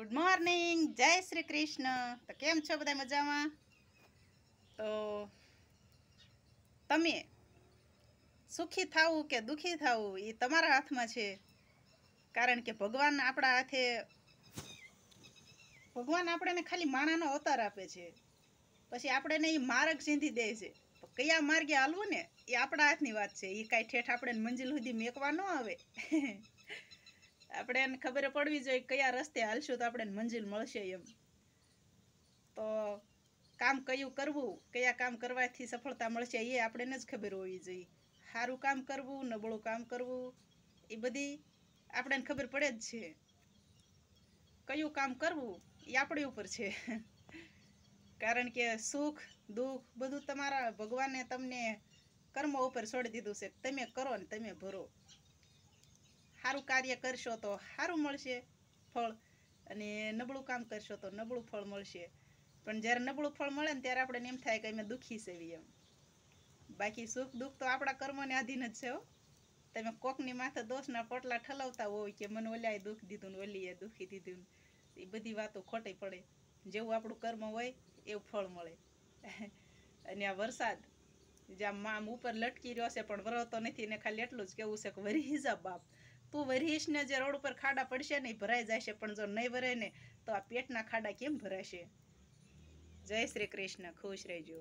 good morning જય શ્રી કૃષ્ણ તો કેમ છો બધા મજામાં તો તમે સુખી થવું કે દુઃખી થવું એ તમારા હાથમાં છે કારણ કે ભગવાન આપણા હાથે ભગવાન આપણને ખાલી માણાનો અવતાર આપે છે પછી આપણને એ માર્ગ સીંધી દે છે કયા માર્ગે હાલવું ને એ આપણા હાથની વાત છે એ કાંઈ ઠેઠ આપણે મંજિલ સુધી મેકવા ન આવે આપણે એને ખબર પડવી જોઈએ કયા રસ્તે હાલશું તો આપણે મંજિલ મળશે એમ તો કામ કયું કરવું કયા કામ કરવાથી સફળતા મળશે એ આપણને જ ખબર હોવી જોઈએ સારું કામ કરવું નબળું કામ કરવું એ બધી આપણને ખબર પડે જ છે કયું કામ કરવું એ આપણી ઉપર છે કારણ કે સુખ દુઃખ બધું તમારા ભગવાને તમને કર્મ ઉપર છોડી દીધું છે તમે કરો ને તમે ભરો સારું કાર્ય કરશો તો સારું મળશે ફળ અને નબળું કામ કરશો તો નબળું ફળ મળશે પણ જ્યારે નબળું ફળ મળે ને ત્યારે આપણે એમ થાય કે અમે દુઃખી સેવી એમ બાકી સુખ દુઃખ તો આપણા કર્મને આધીન જ છે હો તમે કોકની માથે દોષના પોટલા ઠલાવતા હોય કે મને ઓલાએ દુઃખ દીધું ને ઓલીએ દુઃખી દીધું એ બધી વાતો ખોટી પડે જેવું આપણું કર્મ હોય એવું ફળ મળે અને આ વરસાદ જ્યાં મામ ઉપર લટકી રહ્યો છે પણ વરતો નથી ને ખાલી એટલું જ કેવું છે કે વરી હિઝા બાપ તું વરીશ જે રોડ ઉપર ખાડા પડશે ને એ ભરાઈ જશે પણ જો નહીં ભરે ને તો આ પેટના ખાડા કેમ ભરાશે જય શ્રી કૃષ્ણ ખુશ રહેજો